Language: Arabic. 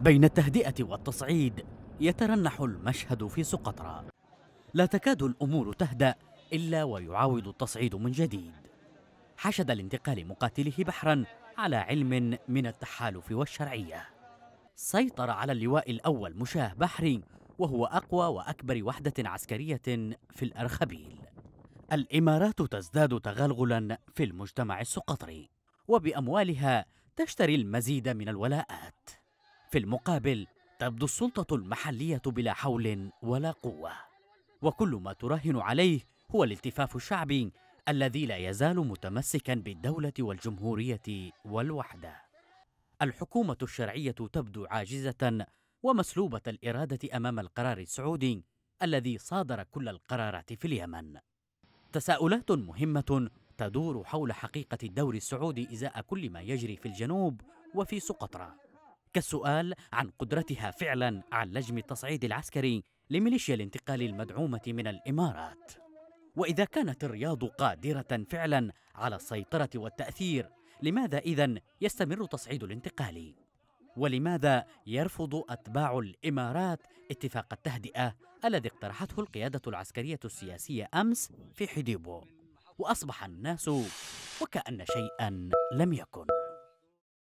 بين التهدئة والتصعيد يترنح المشهد في سقطرى لا تكاد الأمور تهدأ إلا ويعاود التصعيد من جديد حشد الانتقال مقاتله بحرا على علم من التحالف والشرعية سيطر على اللواء الأول مشاه بحري وهو أقوى وأكبر وحدة عسكرية في الأرخبيل الإمارات تزداد تغلغلا في المجتمع السقطري وبأموالها تشتري المزيد من الولاءات في المقابل تبدو السلطة المحلية بلا حول ولا قوة وكل ما تراهن عليه هو الالتفاف الشعبي الذي لا يزال متمسكا بالدولة والجمهورية والوحدة الحكومة الشرعية تبدو عاجزة ومسلوبة الإرادة أمام القرار السعودي الذي صادر كل القرارات في اليمن تساؤلات مهمة تدور حول حقيقة الدور السعودي إزاء كل ما يجري في الجنوب وفي سقطرى كالسؤال عن قدرتها فعلا على لجم التصعيد العسكري لميليشيا الانتقال المدعومة من الإمارات وإذا كانت الرياض قادرة فعلا على السيطرة والتأثير لماذا إذا يستمر تصعيد الانتقال؟ ولماذا يرفض أتباع الإمارات اتفاق التهدئة الذي اقترحته القيادة العسكرية السياسية أمس في حديبو؟ وأصبح الناس وكأن شيئا لم يكن